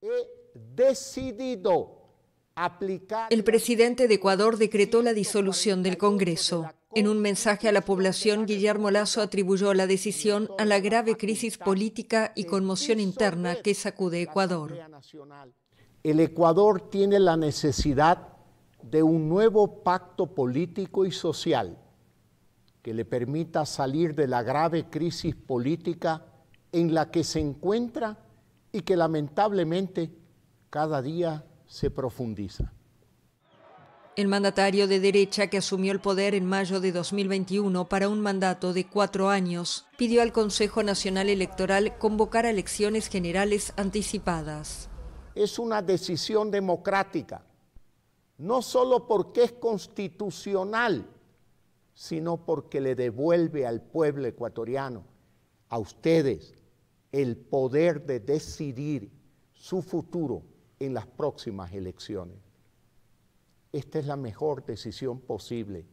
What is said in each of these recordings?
he decidido el presidente de Ecuador decretó la disolución del Congreso. En un mensaje a la población, Guillermo Lazo atribuyó la decisión a la grave crisis política y conmoción interna que sacude Ecuador. El Ecuador tiene la necesidad de un nuevo pacto político y social que le permita salir de la grave crisis política en la que se encuentra y que lamentablemente cada día se profundiza. El mandatario de derecha que asumió el poder en mayo de 2021 para un mandato de cuatro años pidió al Consejo Nacional Electoral convocar a elecciones generales anticipadas. Es una decisión democrática, no solo porque es constitucional, sino porque le devuelve al pueblo ecuatoriano, a ustedes, el poder de decidir su futuro en las próximas elecciones. Esta es la mejor decisión posible.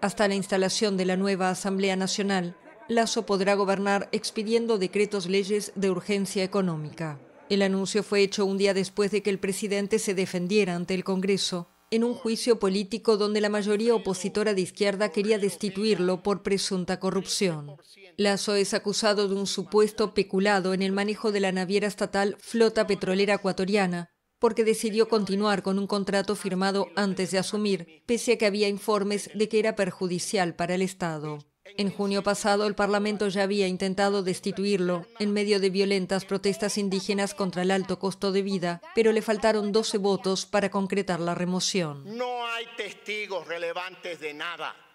Hasta la instalación de la nueva Asamblea Nacional, Lazo podrá gobernar expidiendo decretos leyes de urgencia económica. El anuncio fue hecho un día después de que el presidente se defendiera ante el Congreso en un juicio político donde la mayoría opositora de izquierda quería destituirlo por presunta corrupción. Lazo es acusado de un supuesto peculado en el manejo de la naviera estatal Flota Petrolera Ecuatoriana, porque decidió continuar con un contrato firmado antes de asumir, pese a que había informes de que era perjudicial para el Estado. En junio pasado, el Parlamento ya había intentado destituirlo en medio de violentas protestas indígenas contra el alto costo de vida, pero le faltaron 12 votos para concretar la remoción. No hay testigos relevantes de nada.